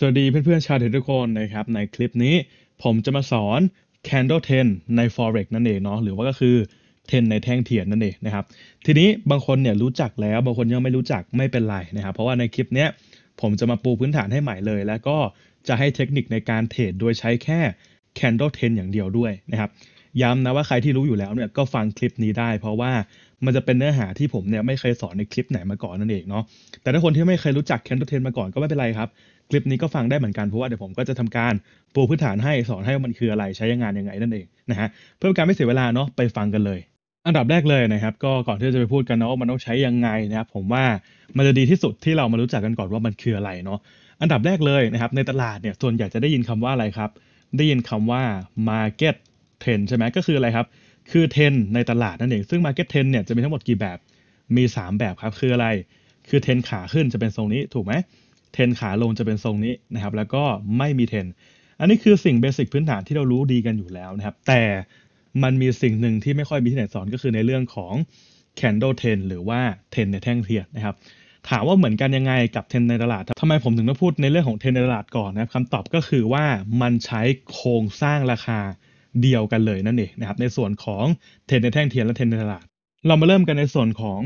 สวัสดีเพื่อนๆชาวเทรดทุกคนนะครับในคลิปนี้ผมจะมาสอน candle 10ใน forex นั่นเองเนาะหรือว่าก็คือ10ในแท่งเทียนนั่นเองนะครับทีนี้บางคนเนี่ยรู้จักแล้ว บางคนยังไม่รู้จักไม่เป็นไรนะครับเพราะว่าในคลิปนี้ผมจะมาปูพื้นฐานให้ใหม่เลย แล้วก็จะให้เทคนิคในการเทรดโดยใช้แค่ candle 10อย่างเดียวด้วยนะครับย้ำนะว่าใครที่รู้อยู่แล้วเนี่ยก็ฟังคลิปนี้ได้ เพราะว่ามันจะเป็นเนื้อหาที่ผมเนี่ยไม่เคยสอนในคลิปไหนมาก่อนนั่นเองเนาะแต่ถ้าคนที่ไม่เคยรู้จัก candle 10มาก่อนก็ไม่เป็นไรครับคลิปนี้ก็ฟังได้เหมือนกันเพราะว่าเดี๋ยวผมก็จะทำการปูพื้นฐานให้สอนให้ว่ามันคืออะไรใช้ยังงานยังไงนั่นเองนะฮะเพื่อการไม่เสียเวลาเนาะไปฟังกันเลย อันดับแรกเลยนะครับก็ก่อนที่จะไปพูดกันเนาะมันต้องใช้ยังไงนะครับผมว่ามันจะดีที่สุดที่เรามารู้จักกันก่อนว่ามันคืออะไรเนาะอันดับแรกเลยนะครับในตลาดเนี่ยส่วนใหญ่จะได้ยินคำว่าอะไรครับ ได้ยินคำว่า market trend ใช่ไหมก็คืออะไรครับคือเท n นในตลาดนั่นเองซึ่ง market trend เนี่ยจะมีทั้งหมดกี่แบบมี 3 แบบครับคืออะไร คือเทรนขาขึ้นจะเป็นทรงนี้ถูกไหมทรนขาลงจะเป็นทรงนี้นะครับแล้วก็ไม่มีเทรนอันนี้คือสิ่งเบสิกพื้นฐานที่เรารู้ดีกันอยู่แล้วนะครับแต่มันมีสิ่งหนึ่งที่ไม่ค่อยมีที่ไหนสอนก็คือในเรื่องของแคนโดเทรนหรือว่าเทรนในแท่งเทียนนะครับถามว่าเหมือนกันยังไงกับเทนในตลาดทำไมผมถึงต้องพูดในเรื่องของเทนในตลาดก่อนนะครับคำตอบก็คือว่ามันใช้โครงสร้างราคาเดียวกันเลยนั่นเองนะครับในส่วนของเทนในแท่งเทียนและเทนในตลาด เรามาเริ่มกันในส่วนของ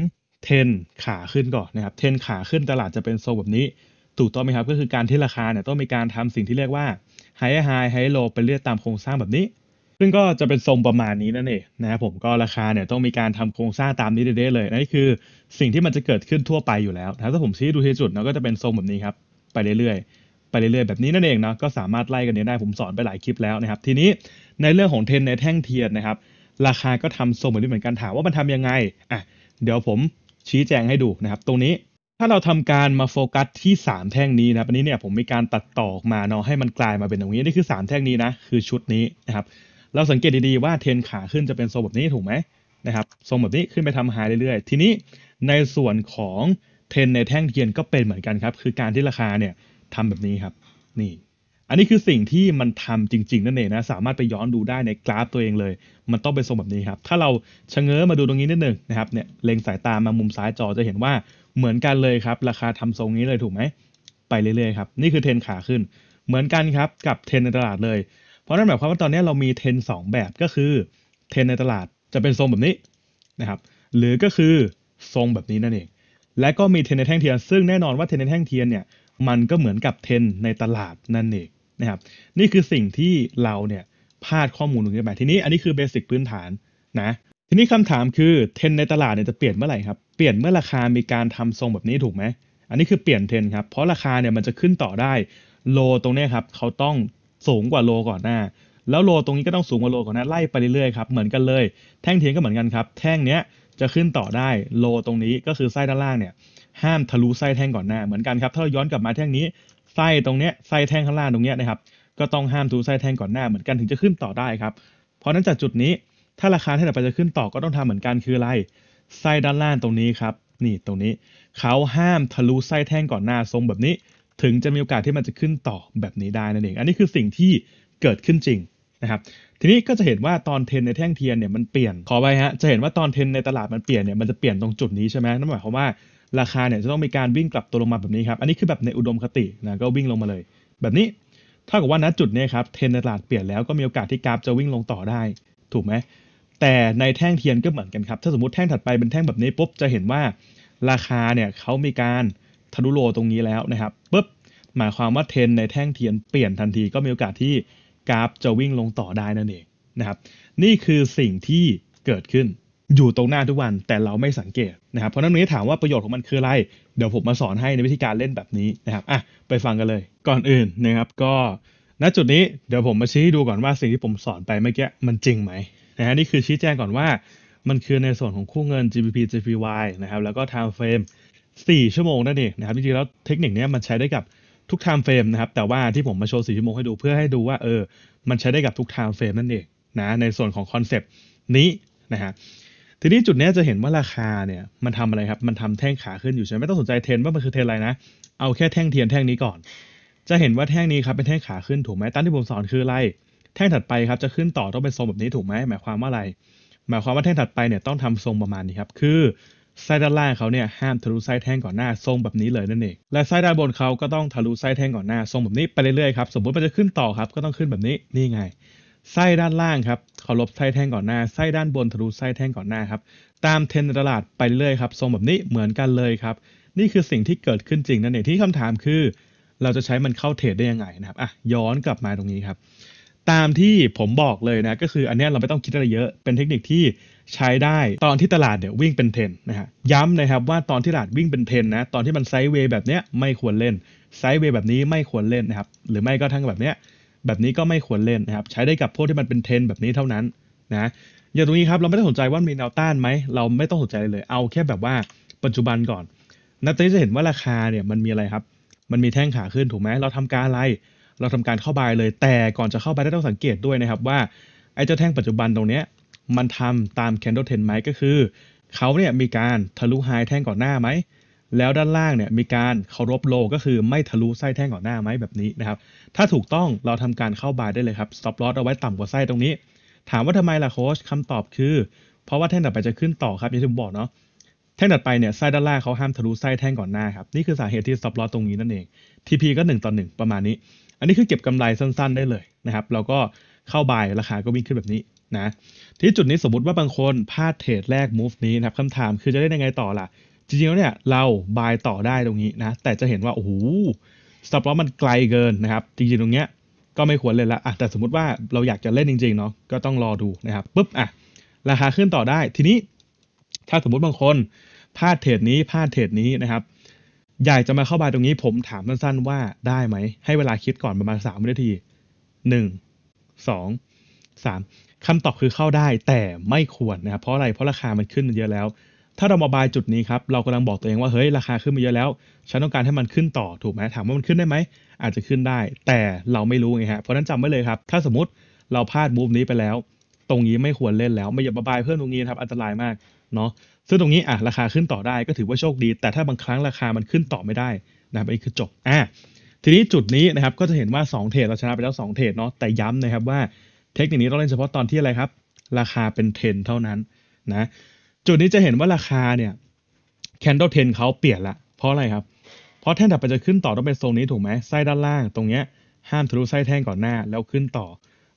เทนขาขึ้นก่อนนะครับเทนขาขึ้นตลาดจะเป็นโซ่แบบนี้ถูกต้องไหมครับก็คือการที่ราคาเนี่ยต้องมีการทำสิ่งที่เรียกว่า high high high low ไปเรื่อยตามโครงสร้างแบบนี้ ซึ่งก็จะเป็นทรงประมาณนี้นั่นเองนะครับผมก็ราคาเนี่ยต้องมีการทำโครงสร้างตามนี้เรื่อยๆเลยนั่นคือสิ่งที่มันจะเกิดขึ้นทั่วไปอยู่แล้ว ถ้าผมชี้ดูที่จุดเนาะก็จะเป็นทรงแบบนี้ครับไปเรื่อยๆ ไปเรื่อยๆแบบนี้นั่นเองเนาะก็สามารถไล่กันได้ผมสอนไปหลายคลิปแล้วนะครับทีนี้ในเรื่องของเทนในแท่งเทียนนะครับราคาก็ทำทรงแบบนี้เหมือนกันถามว่ามันทำยังไงอ่ะ เดี๋ยวผมชี้แจงให้ดูนะครับตรงนี้ถ้าเราทำการมาโฟกัสที่ 3 แท่งนี้นะครับอันนี้เนี่ยผมมีการตัดต่อออกมาเนาะให้มันกลายมาเป็นตรงนี้นี่คือ 3 แท่งนี้นะ คือชุดนี้นะครับ เราสังเกตดีๆว่าเทนขาขึ้นจะเป็นทรงแบบนี้ถูกไหมนะครับ ทรงแบบนี้ขึ้นไปทำายเรื่อยๆ ทีนี้ในส่วนของเทนในแท่งเทียนก็เป็นเหมือนกันครับ คือการที่ราคาเนี่ยทำแบบนี้ครับ นี่ อันนี้คือสิ่งที่มันทำจริงๆนั่นเองนะ สามารถไปย้อนดูได้ในกราฟตัวเองเลย มันต้องเป็นทรงแบบนี้ครับ ถ้าเราชะเง้อมาดูตรงนี้นิดหนึ่งนะครับ เนี่ยเล็งสายตามามุมซ้ายจอจะเห็นว่าเหมือนกันเลยครับราคาทำทรงนี้เลยถูกไหมไปเรื่อยๆครับนี่คือเทรนขาขึ้นเหมือนกันครับกับเทรนในตลาดเลย เพราะนั่นหมายความว่าตอนนี้เรามีเทรน2แบบก็คือเทรนในตลาดจะเป็นทรงแบบนี้นะครับหรือก็คือทรงแบบนี้นั่นเอง และก็มีเทรนในแท่งเทียนซึ่งแน่นอนว่าเทรนในแท่งเทียนเนี่ยมันก็เหมือนกับเทรนในตลาดนั่นเองนะครับนี่คือสิ่งที่เราเนี่ยพลาดข้อมูลตรงนี้ไปทีนี้อันนี้คือเบสิกพื้นฐานนะทีนี้คำถามคือเทรนในตลาดเนี่ยจะเปลี่ยนเมื่อไหร่ครับลี่ยนเมื่อราคามีการทำทรงแบบนี้ถูกไหม อันนี้คือเปลี่ยนเทรนครับ เพราะราคาเนี่ยมันจะขึ้นต่อได้ โลตรงนี้ครับเขาต้องสูงกว่าโลก่อนหน้า แล้วโลตรงนี้ก็ต้องสูงกว่าโลก่อนหน้าไล่ไปเรื่อยๆครับ เหมือนกันเลย แท่งเทียนก็เหมือนกันครับแท่งเนี้ยจะขึ้นต่อได้โลตรงนี้ก็คือไส้ด้านล่างเนี่ยห้ามทะลุไส้แท่งก่อนหน้าเหมือนกันครับ ถ้าเราย้อนกลับมาแท่งนี้ไส้ตรงเนี้ยไส้แท่งข้างล่างตรงเนี้ยนะครับก็ต้องห้ามทะลุไส้แท่งก่อนหน้าเหมือนกันถึงจะขึ้นต่อได้ครับเพราะนั้นจากจุดนี้ถ้าราคาทท่งต่ไปจะขึ้นต่อก็ต้องทำเหมือนกันคืออะไรไส้ด้านล่างตรงนี้ครับ นี่ตรงนี้เขาห้ามทะลุไส้แท่งก่อนหน้าทรงแบบนี้ ถึงจะมีโอกาสที่มันจะขึ้นต่อแบบนี้ได้นั่นเอง อันนี้คือสิ่งที่เกิดขึ้นจริงนะครับทีนี้ก็จะเห็นว่าตอนเทนในแท่งเทียนเนี่ยมันเปลี่ยนขอไปฮะจะเห็นว่าตอนเทนในตลาดมันเปลี่ยนเนี่ยมันจะเปลี่ยนตรงจุดนี้ใช่ไหมนั่นหมายความว่าราคาเนี่ยจะต้องมีการวิ่งกลับตัวลงมาแบบนี้ครับ อันนี้คือแบบในอุดมคตินะก็วิ่งลงมาเลย แบบนี้ถ้ากับว่าณจุดนี้ครับเทนในตลาดเปลี่ยนแล้วก็มีโอกาสที่กราฟจะวิ่งลงต่อได้ ถูกไหมแต่ในแท่งเทียนก็เหมือนกันครับ ถ้าสมมติแท่งถัดไปเป็นแท่งแบบนี้ปุ๊บจะเห็นว่าราคาเนี่ยเขามีการทะลุโลตรงนี้แล้วนะครับปุ๊บหมายความว่าเทนในแท่งเทียนเปลี่ยนทันทีก็มีโอกาสที่กราฟจะวิ่งลงต่อได้นั่นเองนะครับ นี่คือสิ่งที่เกิดขึ้นอยู่ตรงหน้าทุกวันแต่เราไม่สังเกต นะครับเพราะนั้นนี้ถามว่าประโยชน์ของมันคืออะไรเดี๋ยวผมมาสอนให้ในวิธีการเล่นแบบนี้นะครับอ่ะไปฟังกันเลยก่อนอื่นนะครับ ก็ณจุดนี้เดี๋ยวผมมาชี้ให้ดูก่อนว่าสิ่งที่ผมสอนไปเมื่อกี้มันจริงไหมนะฮะนี่คือชี้แจงก่อนว่ามันคือในส่วนของคู่เงิน GBP JPY นะครับแล้วก็ time frame 4 ชั่วโมงนั่นเองนะครับจริงๆแล้วเทคนิคนี้มันใช้ได้กับทุก time frame นะครับแต่ว่าที่ผมมาโชว์ 4 ชั่วโมงให้ดูเพื่อให้ดูว่าเออ มันใช้ได้กับทุก time frame นั่นเองนะในส่วนของคอนเซปต์นี้นะฮะทีนี้จุดนี้จะเห็นว่าราคาเนี่ยมันทำอะไรครับ มันทำแท่งขาขึ้นอยู่ใช่ไหมไม่ต้องสนใจเทรนว่ามันคือเทรนอะไรนะ เอาแค่แท่งเทียนแท่งนี้ก่อน จะเห็นว่าแท่งนี้ครับเป็นแท่งขาขึ้นถูกไหมตั้ที่ผมสอนคืออะไรแท่งถัดไปครับ จะขึ้นต่อต้องเป็นทรงแบบนี้ถูกไหม หมายความว่าอะไร หมายความว่าแท่งถัดไปเนี่ยต้องทำทรงประมาณนี้ครับ คือไส้ด้านล่างเขาเนี่ยห้ามทะลุไส้แท่งก่อนหน้าทรงแบบนี้เลยนั่นเอง และไส้ด้านบนเขาก็ต้องทะลุไส้แท่งก่อนหน้าทรงแบบนี้ไปเรื่อยๆครับสมมติมันจะขึ้นต่อครับ ก็ต้องขึ้นแบบนี้นี่ไงไส้ด้านล่างครับเขาลบไส้แท่งก่อนหน้าไส้ด้านบนทะลุไส้แท่งก่อนหน้าครับตามเทรนด์ตลาดไปเรื่อยครับ ทรงแบบนี้เหมือนกันเลยครับนี่คือสิ่งที่เกิดขึ้นจริงนั่นเองที่คำถามคือ เราจะใช้มันเข้าเทรดได้ยังไงนะครับอ่ะย้อนกลับมาตรงนี้ครับตามที่ผมบอกเลยนะก็คืออันนี้เราไม่ต้องคิดอะไรเยอะเป็นเทคนิคที่ใช้ได้ตอนที่ตลาดเนี่ยวิ่งเป็นเทนนะฮะย้ำนะครับว่าตอนที่ตลาดวิ่งเป็นเทนนะตอนที่มันไซด์เวย์แบบเนี้ยไม่ควรเล่นไซด์เวย์แบบนี้ไม่ควรเล่นนะครับหรือไม่ก็ทั้งแบบเนี้ยแบบนี้ก็ไม่ควรเล่นนะครับใช้ได้กับพวกที่มันเป็นเทนแบบนี้เท่านั้นนะอย่างตรงนี้ครับเราไม่ต้องสนใจว่ามีแนวต้านไหมเราไม่ต้องสนใจเลย เอาแค่แบบว่าปัจจุบันก่อนนักเตะจะเห็นว่าราคาเนี่ยมันมีอะไรครับมันมีแท่งขาขึ้นถูกไหมเราทำการอะไรเราทำการเข้าบายเลย แต่ก่อนจะเข้าบายได้ต้องสังเกตด้วยนะครับ ว่าไอ้เจ้าแท่งปัจจุบันตรงเนี้ยมันทำตาม candle t r e n ไหมก็คือเขาเนี่ยมีการทะลุไฮแท่งก่อนหน้าไหม แล้วด้านล่างเนี่ยมีการเคารพโลก็คือไม่ทะลุไส้แท่งก่อนหน้าไหมแบบนี้นะครับ ถ้าถูกต้องเราทำการเข้าบายได้เลยครับ stop loss เอาไว้ต่ำกว่าไส้ตรงนี้ ถามว่าทำไมล่ะโค้ชคำตอบคือ เพราะว่าแท่งต่อไปจะขึ้นต่อครับอย่างที่ผมบอกเนาะแท่งต่อไปเนี่ยไส้ด้านล่างเขาห้ามทะลุไส้แท่งก่อนหน้าครับนี่คือสาเหตุที่ stop loss ตรงนี้นั่นเอง TP ก็1ต่อ1ประมาณนี้อันนี้คือเก็บกำไรสั้นๆได้เลยนะครับ เราก็เข้าบายราคาก็วิ่งขึ้นแบบนี้นะ ที่จุดนี้สมมติว่าบางคนพลาดเทรดแรก move นี้นะครับคำถามคือจะได้ยังไงต่อล่ะ จริงๆแล้วเนี่ยเราบายต่อได้ตรงนี้นะ แต่จะเห็นว่าโอ้โห stop loss มันไกลเกินนะครับ จริงๆ ตรงเนี้ยก็ไม่ควรเลยละอ่ะแต่สมมติว่าเราอยากจะเล่นจริง ๆเนาะ ก็ต้องรอดูนะครับปุ๊บอ่ะ ราคาขึ้นต่อได้ ทีนี้ ถ้าสมมติบางคนพลาดเทรดนี้พลาดเทรดนี้นะครับอยากจะมาเข้าบายตรงนี้ผมถามสั้นๆว่าได้ไหมให้เวลาคิดก่อนประมาณสามวินาทีหนึ่งสองสามคำตอบคือเข้าได้แต่ไม่ควรนะครับเพราะอะไรเพราะราคามันขึ้นมาเยอะแล้ว ถ้าเรามาบายจุดนี้ครับเรากำลังบอกตัวเองว่าเฮ้ยราคาขึ้นมาเยอะแล้วฉันต้องการให้มันขึ้นต่อถูกไหมถามว่ามันขึ้นได้ไหมอาจจะขึ้นได้ แต่เราไม่รู้ไงฮะเพราะนั้นจำไว้เลยครับถ้าสมมติเราพลาดมูฟนี้ไปแล้วตรงนี้ไม่ควรเล่นแล้วไม่อย่ามาบายเพิ่มตรงนี้ครับอันตรายมากเนาะซึ่งตรงนี้อ่ะราคาขึ้นต่อได้ก็ถือว่าโชคดี แต่ถ้าบางครั้งราคามันขึ้นต่อไม่ได้นะครับอันนี้คือจบอ่ะทีนี้จุดนี้นะครับก็จะเห็นว่า 2 เทรดเราชนะไปแล้ว2เทรดเนาะแต่ย้ำนะครับว่าเทคนิคนี้ต้องเล่นเฉพาะตอนที่อะไรครับราคาเป็นเทรนเท่านั้นนะจุดนี้จะเห็นว่าราคาเนี่ยแคนด l เทรนเขาเปลี่ยนละเพราะอะไรครับเพราะแท่งถัดไปจะขึ้นต่อต้องเป็นทรงนี้ถูกไหมไส้ด้านล่าง ตรงเนี้ยห้ามทะลุไส้แท่งก่อนหน้า แล้วขึ้นต่อ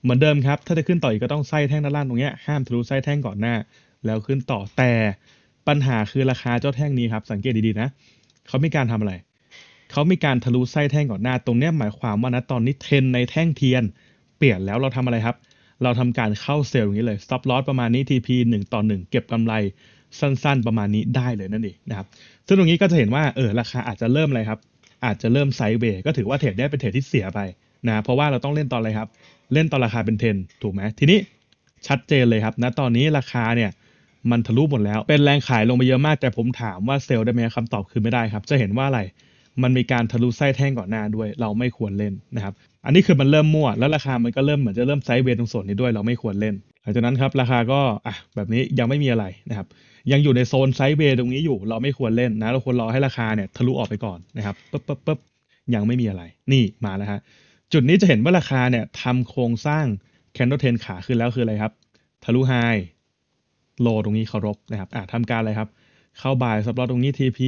เหมือนเดิมครับ ถ้าจะขึ้นต่ออีกก็ต้องไส้แท่งด้านล่างตรงเนี้ยห้ามทะลุไส้แท่งก่อนหน้า แล้วขึ้นต่อแต่ปัญหาคือราคาเจ้าแท่งนี้ครับสังเกตดีๆนะเขามีการทำอะไรเขามีการทะลุไส้แท่งก่อนหน้าตรงนี้หมายความว่านะตอนนี้เทนในแท่งเทียน เปลี่ยนแล้วเราทำอะไรครับ เราทำการเข้าเซลล์อย่างนี้เลย stop loss ประมาณนี้ TP 1ต่อ1เก็บกำไรสั้นๆ ประมาณนี้ได้เลยนั่นเองนะครับซึ่งตรงนี้ก็จะเห็นว่าเออราคาอาจจะเริ่มอะไรครับอาจจะเริ่มไซด์เบร์ก็ถือว่าเทรดได้เป็นเทรดที่เสียไปนะ เพราะว่าเราต้องเล่นตอนอะไรครับ เล่นตอนราคาเป็นเทนถูกไหมทีนี้ชัดเจนเลยครับนะตอนนี้ราคาเนี่ยมันทะลุหมดแล้ว เป็นแรงขายลงไปเยอะมาก แต่ผมถามว่าเซลล์ได้ไหมคำตอบคือไม่ได้ครับ จะเห็นว่าอะไร มันมีการทะลุไส้แท่งก่อนหน้าด้วย เราไม่ควรเล่นนะครับ อันนี้คือมันเริ่มมั่วแล้วราคามันก็เริ่มเหมือนจะเริ่มไซด์เวยตรงส่วนนี้ด้วย เราไม่ควรเล่น หลังจากนั้นครับ ราคาก็ อ่ะ แบบนี้ยังไม่มีอะไรนะครับ ยังอยู่ในโซนไซด์เวยตรงนี้อยู่ เราไม่ควรเล่นนะ เราควรรอให้ราคาเนี่ยทะลุออกไปก่อนนะครับปึ๊บปึ๊บปึ๊บยังไม่มีอะไร นี่มาแล้วฮะ จุดนี้จะเห็นว่าราคาเนี่ยทำโครงสร้างแคนดลเทนขาขึ้นแล้วคืออะไรครับทะลุไฮโลตรงนี้เคารพนะครับอ่าทำการอะไรครับ เข้าบายซับลอตตรงนี้ TP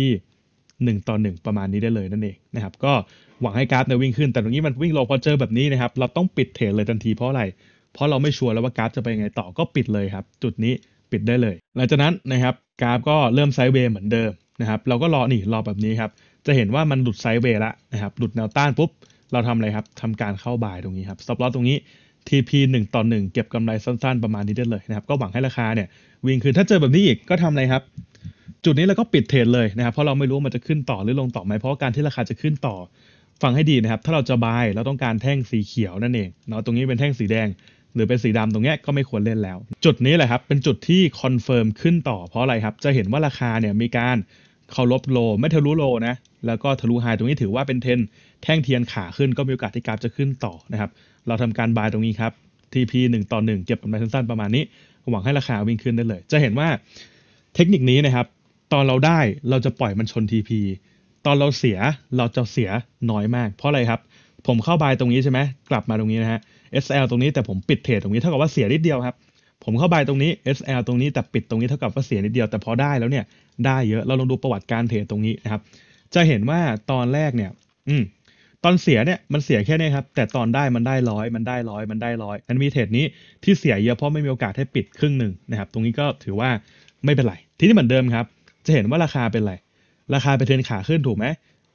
1ต่อ 1 ประมาณนี้ได้เลยนั่นเองนะครับ ก็หวังให้กราฟเนี่ยวิ่งขึ้น แต่ตรงนี้มันวิ่งลงพอเจอแบบนี้นะครับ เราต้องปิดเทรดเลยทันทีเพราะอะไร เพราะเราไม่ชัวร์แล้วว่ากราฟจะไปยังไงต่อก็ปิดเลยครับจุดนี้ปิดได้เลยหลังจากนั้นนะครับกราฟก็เริ่มไซด์เวย์เหมือนเดิมนะครับเราก็รอนี่รอแบบนี้ครับ จะเห็นว่ามันหลุดไซด์เวย์ละนะครับหลุดแนวต้านปุ๊บเราทำอะไรครับทำการเข้าบ่ายตรงนี้ครับสับลอตรงนี้ TP 1ต่อ1เก็บกำไรสั้นๆ ประมาณนี้ได้เลยนะครับ ก็หวังให้ราคาเนี่ยวิ่งขึ้นถ้าเจอแบบนี้อีกก็ทำอะไรครับ จุดนี้เราก็ปิดเทรดเลยนะครับ เพราะเราไม่รู้มันจะขึ้นต่อหรือลงต่อไหมเพราะการที่ราคาจะขึ้นต่อ ฟังให้ดีนะครับ ถ้าเราจะบายเราต้องการแท่งสีเขียวนั่นเองเนาะ ตรงนี้เป็นแท่งสีแดง หรือเป็นสีดำตรงนี้ก็ไม่ควรเล่นแล้ว จุดนี้แหละครับ เป็นจุดที่คอนเฟิร์มขึ้นต่อ เพราะอะไรครับ จะเห็นว่าราคาเนี่ยมีการเคารพโล ไม่ทะลุโลนะ แล้วก็ทะลุไฮตรงนี้ถือว่าเป็นเทนแท่งเทียนขาขึ้นก็มีโอกาสที่กราฟจะขึ้นต่อนะครับ เราทำการบายตรงนี้ครับ TP 1ต่อ1เก็บกำไรสั้นๆประมาณนี้หวังให้ราคาวิ่งขึ้นได้เลย จะเห็นว่าเทคนิคนี้นะครับตอนเราได้เราจะปล่อยมันชน TP ตอนเราเสียเราจะเสียน้อยมาก เพราะอะไรครับ ผมเข้าบายตรงนี้ใช่ไหมกลับมาตรงนี้นะฮะ SL ตรงนี้แต่ผมปิดเทรดตรงนี้เท่ากับว่าเสียนิดเดียวครับผมเข้าบายตรงนี้ SL ตรงนี้แต่ปิดตรงนี้เท่ากับว่าเสียนิดเดียว แต่พอได้แล้วเนี่ย ได้เยอะเราลองดูประวัติการเทรดตรงนี้นะครับ จะเห็นว่าตอนแรกเนี่ย อืมตอนเสียเนี่ยมันเสียแค่นี้ครับ แต่ตอนได้มันได้ร้อยมันได้ร้อยมันได้ร้อยอันมีเทรดนี้ที่เสียเยอะเพราะไม่มีโอกาสให้ปิดครึ่งหนึ่งนะครับ ตรงนี้ก็ถือว่าไม่เป็นไรทีนี้เหมือนเดิมครับ จะเห็นว่าราคาเป็นไรราคาเป็นเทรนขาขึ้นถูกไหม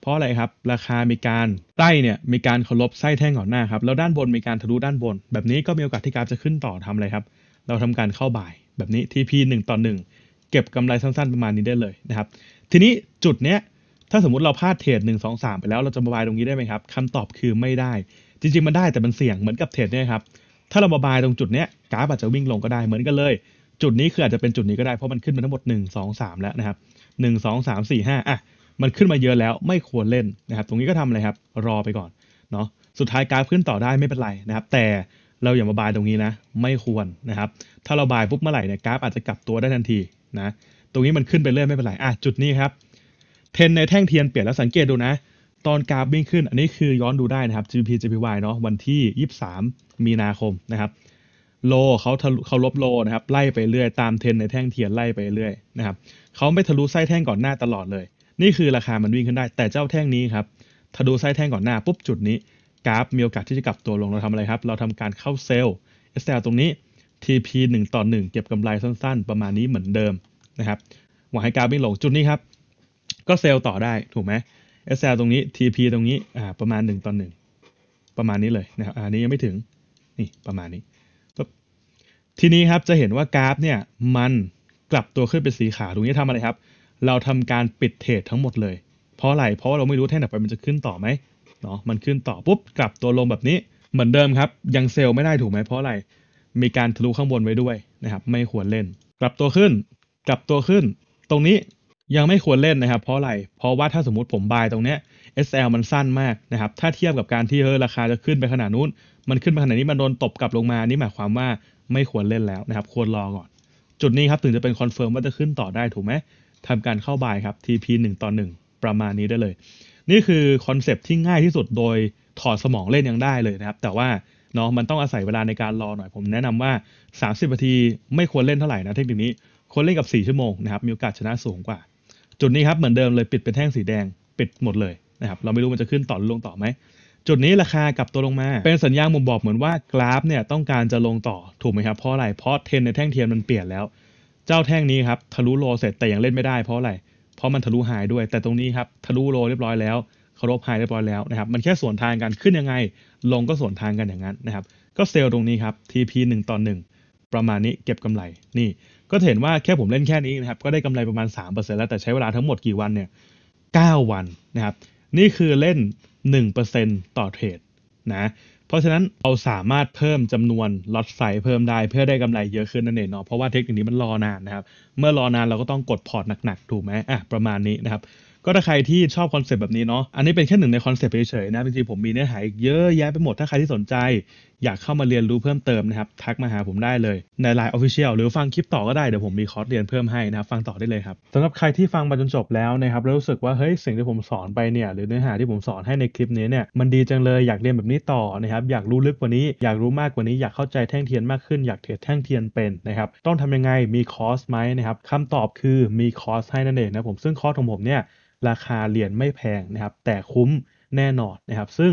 เพราะอะไรครับ ราคามีการใต้เนี่ยมีการเคารพไส้แท่งก่อนหน้าครับแล้วด้านบนมีการทะลุด้านบน แบบนี้ก็มีโอกาสที่กราฟจะขึ้นต่อทำอะไรครับ เราทำการเข้าบ่ายแบบนี้ทีีพหนึ่งต่อหนึ่งเก็บกำไรสั้นๆประมาณนี้ได้เลยนะครับ ทีนี้จุดเนี้ยถ้าสมมติเราพลาดเทรดหนึ่งสองสามไปแล้วเราจะมาบายตรงนี้ได้ไหมครับคำตอบคือไม่ได้ จริงๆมันได้แต่มันเสี่ยงเหมือนกับเทรดเนี่ยครับถ้าเรามาบายตรงจุดเนี้ยกราฟอาจจะวิ่งลงก็ได้เหมือนกันเลย จุดนี้คืออาจจะเป็นจุดนี้ก็ได้เพราะมันขึ้นมาทั้งหมด 1 2 3 แล้วนะครับ 1 2 3 4 5อ่ะมันขึ้นมาเยอะแล้วไม่ควรเล่นนะครับ ตรงนี้ก็ทำอะไรครับรอไปก่อนเนาะสุดท้ายกราฟขึ้นต่อได้ไม่เป็นไรนะครับ แต่เราอย่ามาบายตรงนี้นะ ไม่ควรนะครับ ถ้าเราบายปุ๊บเมื่อไหร่เนี่ยกราฟอาจจะกลับตัวได้ทันทีนะตรงนี้มันขึ้นไปเรื่อยไม่เป็นไรอ่ะจุดนี้ครับเทนในแท่งเทียนเปลี่ยนแล้วสังเกตดูนะ ตอนกราฟวิ่งขึ้น อันนี้คือย้อนดูได้นะครับ GBP JPY เนาะวันที่ 23 มีนาคมนะครับ โลเขาทะลุเขาลบโลนะครับ ไล่ไปเรื่อย ตามเทนในแท่งเทียนไล่ไปเรื่อยนะครับเขาไม่ทะลุไส้แท่งก่อนหน้าตลอดเลย นี่คือราคามันวิ่งขึ้นได้ แต่เจ้าแท่งนี้ครับทะลุไส้แท่งก่อนหน้าปุ๊บจุดนี้ กราฟมีโอกาสที่จะกลับตัวลง เราทำอะไรครับ เราทำการเข้าเซลล์ SL ตรงนี้ TP 1ต่อ1เก็บกำไรสั้นๆ ประมาณนี้เหมือนเดิมนะครับหวังให้กราฟวิ่งลงจุดนี้ครับก็เซลล์ต่อได้ ถูกไหม SL ตรงนี้ TP ตรงนี้อ่าประมาณ 1ต่อ1ประมาณนี้เลยนะครับอันนี้ยังไม่ถึงนี่ประมาณนี้ ทีนี้ครับจะเห็นว่ากราฟ เนี่ยมันกลับตัวขึ้นเป็นสีขาวตรงนี้ทำอะไรครับ เราทำการปิดเทรดทั้งหมดเลย เพราะอะไรเพราะเราไม่รู้แท่งต่อไปมันจะขึ้นต่อไหมเนาะมันขึ้นต่อปุ๊บกลับตัวลงแบบนี้เหมือนเดิมครับ ยังเซลล์ไม่ได้ถูกไหมเพราะอะไรมีการทะลุข้างบนไว้ด้วยนะครับ ไม่ควรเล่น กลับตัวขึ้น กลับตัวขึ้นตรงนี้ยังไม่ควรเล่นนะครับเพราะอะไร เพราะว่าถ้าสมมติผมบายตรงเนี้ย SL มันสั้นมากนะครับ ถ้าเทียบกับการที่เฮอราคาจะขึ้นไปขนาดนู้น มันขึ้นไปขนาดนี้มันโดนตบกลับลงมานี่หมายความว่าไม่ควรเล่นแล้วนะครับ ควรรอก่อน จุดนี้ครับถึงจะเป็นคอนเฟิร์มว่าจะขึ้นต่อได้ถูกไหม ทำการเข้าบายครับ TP 1ต่อ1ประมาณนี้ได้เลย นี่คือคอนเซปที่ง่ายที่สุดโดยถอดสมองเล่นยังได้เลยนะครับ แต่ว่าเนาะมันต้องอาศัยเวลาในการรอหน่อยผม แนะนำว่า 30นาที ไม่ควรเล่นเท่าไหร่นะเทคนิคนี้ควรเล่นกับ 4 ชั่วโมงนะครับมีโอกาสชนะสูงกว่าจุดนี้ครับเหมือนเดิมเลยปิดเป็นแท่งสีแดงปิดหมดเลยนะครับเราไม่รู้มันจะขึ้น ต่อหรือลงต่อไหมจุดนี้ราคากลับตัวลงมา เป็นสัญญาณบ่งบอกเหมือนว่ากราฟเนี่ยต้องการจะลงต่อถูกไหมครับเพราะอะไรเพราะเทนในแท่งเทียนมันเปลี่ยนแล้ว เจ้าแท่งนี้ครับทะลุโลเสร็จแต่ยังเล่นไม่ได้เพราะอะไรเพราะมันทะลุหายด้วย แต่ตรงนี้ครับทะลุโลเรียบร้อยแล้วเคารพหายเรียบร้อยแล้วนะครับมันแค่ส่วนทางกันขึ้นยังไง ลงก็ส่วนทางกันอย่างนั้นนะครับก็เซลล์ตรงนี้ครับ TP 1ต่อ1ประมาณนี้เก็บกำไรนี่ก็เห็นว่าแค่ผมเล่นแค่นี้นะครับก็ได้กำไรประมาณ 3%แล้วแต่ใช้เวลาทั้งหมดกี่วันเนี่ย9วันนะครับนี่คือเล่น 1%ต่อเทรดนะเพราะฉะนั้นเราสามารถเพิ่มจำนวนล็อตไซส์เพิ่มได้เพื่อได้กำไรเยอะขึ้นนั่นเองเนาะเพราะว่าเทคนิคนี้มันรอนานนะครับเมื่อรอนานเราก็ต้องกดพอร์ตหนักๆ ถูกไหมอ่ะประมาณนี้นะครับก็ถ้าใครที่ชอบคอนเซปต์แบบนี้เนาะอันนี้เป็นแค่หนึ่งในคอนเซปต์เฉยๆนะจริงๆผมมีเนื้อหาอีกเยอะแยะไปหมดถ้าใครที่สนใจอยากเข้ามาเรียนรู้เพิ่มเติมนะครับ ทักมาหาผมได้เลยใน Line Official หรือฟังคลิปต่อก็ได้ เดี๋ยวผมมีคอร์สเรียนเพิ่มให้นะครับฟังต่อได้เลยครับสำหรับใครที่ฟังมาจนจบแล้วนะครับแล้วรู้สึกว่าเฮ้ยสิ่งที่ผมสอนไปเนี่ยหรือเนื้อหาที่ผมสอนให้ในคลิปนี้เนี่ยมันดีจังเลยอยากเรียนแบบนี้ต่อนะครับอยากรู้ลึกกว่านี้ อยากรู้มากกว่านี้ อยากเข้าใจแท่งเทียนมากขึ้นอยากเทรดแท่งเทียนเป็นนะครับต้องทำยังไงมีคอร์สไหมนะครับคำตอบคือมีคอร์สให้นั่นเองนะผมซึ่งคอร์สของผมเนี่ยราคาเรียนไม่แพงนะครับแต่คุ้มแน่นอนนะครับซึ่ง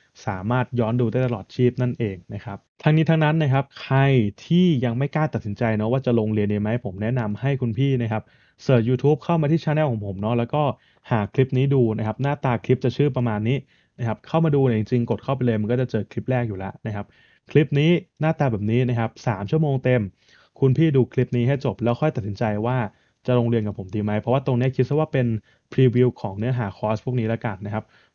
สามารถย้อนดูได้ตลอดชีพนั่นเองนะครับทั้งนี้ทั้งนั้นนะครับ ใครที่ยังไม่กล้าตัดสินใจเนาะว่าจะลงเรียนดีไหมผมแนะนำให้คุณพี่นะครับเสิร์ชยู u t u b e เข้ามาที่ช anel ของผมเนาะแล้วก็หาคลิปนี้ดูนะครับ หน้าตาคลิปจะชื่อประมาณนี้นะครับเข้ามาดูเนี่ยจริงๆกดเข้าไปเลยมันก็จะเจอคลิปแรกอยู่แล้วนะครับ คลิปนี้หน้าตาแบบนี้นะครับสชั่วโมงเต็ม คุณพี่ดูคลิปนี้ให้จบ แล้วค่อยตัดสินใจว่าจะลงเรียนกับผมดีไหมเพราะว่าตรงนี้คิดซะว่าเป็นพรีวิวของเนื้อหาคอร์สพวกนี้แล้วกันนะครับ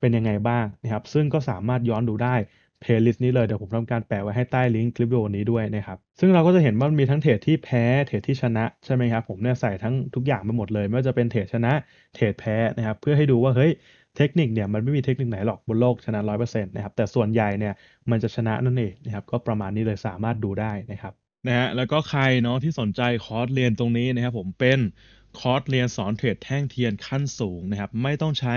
เป็นยังไงบ้างนะครับ ซึ่งก็สามารถย้อนดูได้เพลย์ลิสต์นี้เลย เดี๋ยวผมทำการแปะไว้ให้ใต้ลิงก์คลิปวิดีโอนี้ด้วยนะครับ ซึ่งเราก็จะเห็นว่ามีทั้งเทรดที่แพ้ เทรดที่ชนะ ใช่ไหมครับ ผมเนี่ยใส่ทั้งทุกอย่างไปหมดเลย ไม่ว่าจะเป็นเทรดชนะ เทรดแพ้นะครับ เพื่อให้ดูว่า เฮ้ย เทคนิคเนี่ยมันไม่มีเทคนิคไหนหรอกบนโลกชนะ 100%นะครับ แต่ส่วนใหญ่เนี่ยมันจะชนะนั่นเองนะครับ ก็ประมาณนี้เลยสามารถดูได้นะครับ นะฮะ แล้วก็ใครเนาะที่สนใจคอร์สเรียนตรงนี้นะครับผมเป็นคอร์สเรียนสอนเทรดแท่งเทียนขั้นสูงนะครับไม่ต้องใช้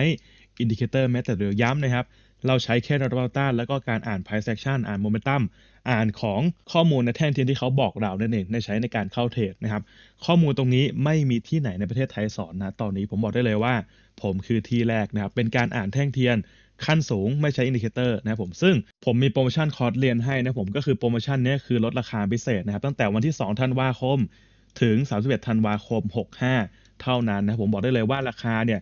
อินดิเคเตอร์แม้แต่เดียวย้ำนะครับ เราใช้แค่นอรบมัลต้าแล้วก็การอ่านไพ i c e a c t i o อ่านโมเมนตัม อ่านของข้อมูลในแท่งเทียนที่เขาบอกเรานี่นเองในใช้ในการเข้าเทรดนะครับข้อมูลตรงนี้ไม่มีที่ไหนในประเทศไทยสอนนะตอนนี้ผมบอกได้เลยว่า ผมคือที่แรกนะครับเป็นการอ่านแท่งเทียน ขั้นสูงไม่ใช้อินดิเคเตอร์นะครับผมซึ่งผมมีโปรโมชั่นคอร์สเรียนให้นะผมก็คือโปรโมชั่นนี้คือลดราคาพิเศษนะครับตั้งแต่วันที่2ธันวาคมถึง31ธันวาคม65 เท่านั้นนะผมบอกได้เลยว่าราคาเนี่ย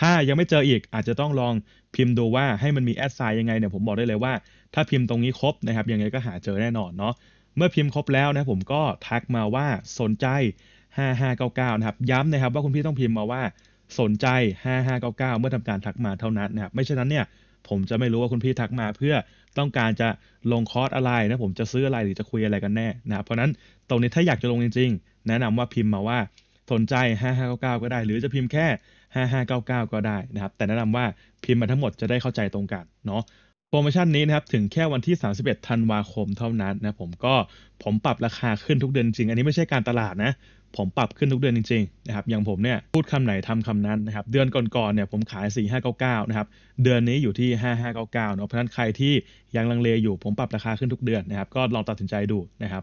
ถ้ายังไม่เจออีกอาจจะต้องลองพิมพ์ดูว่าให้มันมีแอดไซน์ยังไงเนี่ยผมบอกได้เลยว่าถ้าพิมพ์ตรงนี้ครบนะครับยังไงก็หาเจอแน่นอนเนาะเมื่อพิมพ์ครบแล้วนะผมก็ทักมาว่าสนใจ 5599นะครับย้ำนะครับ ว่าคุณพี่ต้องพิมพ์มาว่าสนใจ5599 เมื่อทำการทักมาเท่านั้นนะครับไม่เช่นนั้นเนี่ยผมจะไม่รู้ว่าคุณพี่ทักมาเพื่อต้องการจะลงคอร์สอะไรนะผมจะซื้ออะไรหรือจะคุยอะไรกันแน่นะเพราะนั้นตรงนี้ถ้าอยากจะลงจริง ๆ แนะนำว่าพิมพ์มาว่าสนใจ 5599ก็ได้ หรือจะพิมพ์แค่5599 ก็ได้นะครับแต่แนะนำว่าพิมพ์มาทั้งหมดจะได้เข้าใจตรงกันเนาะโปรโมชั่นนี้นะครับถึงแค่วันที่ 31ธันวาคมเท่านั้นนะผมก็ผมปรับราคาขึ้นทุกเดือนจริงอันนี้ไม่ใช่การตลาดนะผมปรับขึ้นทุกเดือนจริงๆนะครับอย่างผมเนี่ยพูดคำไหนทำคำนั้นนะครับเดือนก่อนๆเนี่ยผมขาย4599นะครับเดือนนี้อยู่ที่ 5599เนาะเพราะฉะนั้นใครที่ยังลังเลอยู่ ผมปรับราคาขึ้นทุกเดือนนะครับก็ลองตัดสินใจดูนะครับ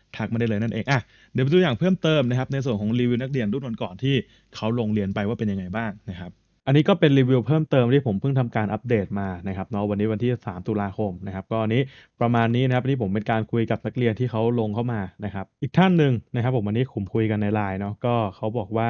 ทักมาได้เลยนั่นเองอ่ะเดี๋ยวไปดูอย่างเพิ่มเติมนะครับในส่วนของรีวิวนักเรียนรุ่นก่อนๆที่เขาลงเรียนไปว่าเป็นยังไงบ้างนะครับอันนี้ก็เป็นรีวิวเพิ่มเติมที่ผมเพิ่งทำการอัปเดตมานะครับเนาะวันนี้วันที่ 3 ตุลาคมนะครับก็อันี้ประมาณนี้นะครับที่ผมเป็นการคุยกับนักเรียนที่เขาลงเข้ามานะครับอีกท่านหนึ่งนะครับผมวันนี้ผมคุยกันในไลน์เนาะก็เขาบอกว่า